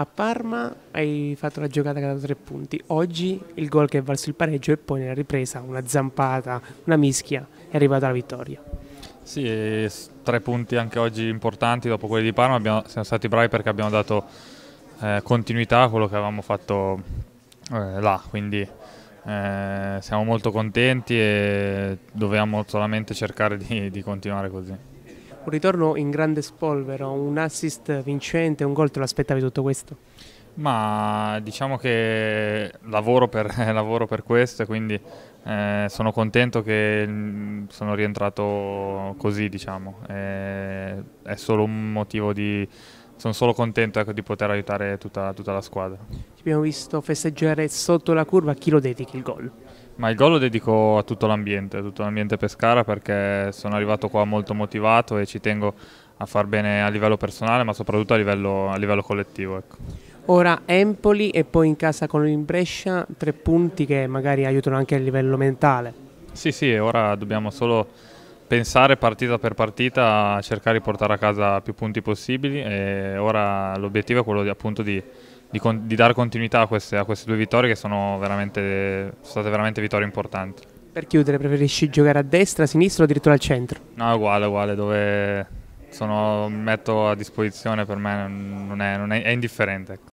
A Parma hai fatto la giocata che ha dato tre punti. Oggi il gol che è valso il pareggio e poi nella ripresa una zampata, una mischia, è arrivata la vittoria. Sì, tre punti anche oggi importanti dopo quelli di Parma. Abbiamo, siamo stati bravi perché abbiamo dato eh, continuità a quello che avevamo fatto eh, là. Quindi eh, siamo molto contenti e dovevamo solamente cercare di, di continuare così un ritorno in grande spolvero, un assist vincente, un gol, te lo aspettavi tutto questo? Ma diciamo che lavoro per, lavoro per questo e quindi eh, sono contento che mm, sono rientrato così, diciamo. Eh, è solo un motivo di... Sono solo contento ecco, di poter aiutare tutta, tutta la squadra. Ti abbiamo visto festeggiare sotto la curva, a chi lo dedichi il gol? Ma il gol lo dedico a tutto l'ambiente, a tutto l'ambiente Pescara perché sono arrivato qua molto motivato e ci tengo a far bene a livello personale ma soprattutto a livello, a livello collettivo. Ecco. Ora Empoli e poi in casa con il Brescia, tre punti che magari aiutano anche a livello mentale. Sì, sì, ora dobbiamo solo pensare partita per partita a cercare di portare a casa più punti possibili e ora l'obiettivo è quello di, appunto di di, con, di dare continuità a queste, a queste, due vittorie che sono, veramente, sono state veramente vittorie importanti. Per chiudere, preferisci giocare a destra, a sinistra o addirittura al centro? No, uguale, uguale, dove sono, metto a disposizione per me non è, non è, è indifferente. Ecco.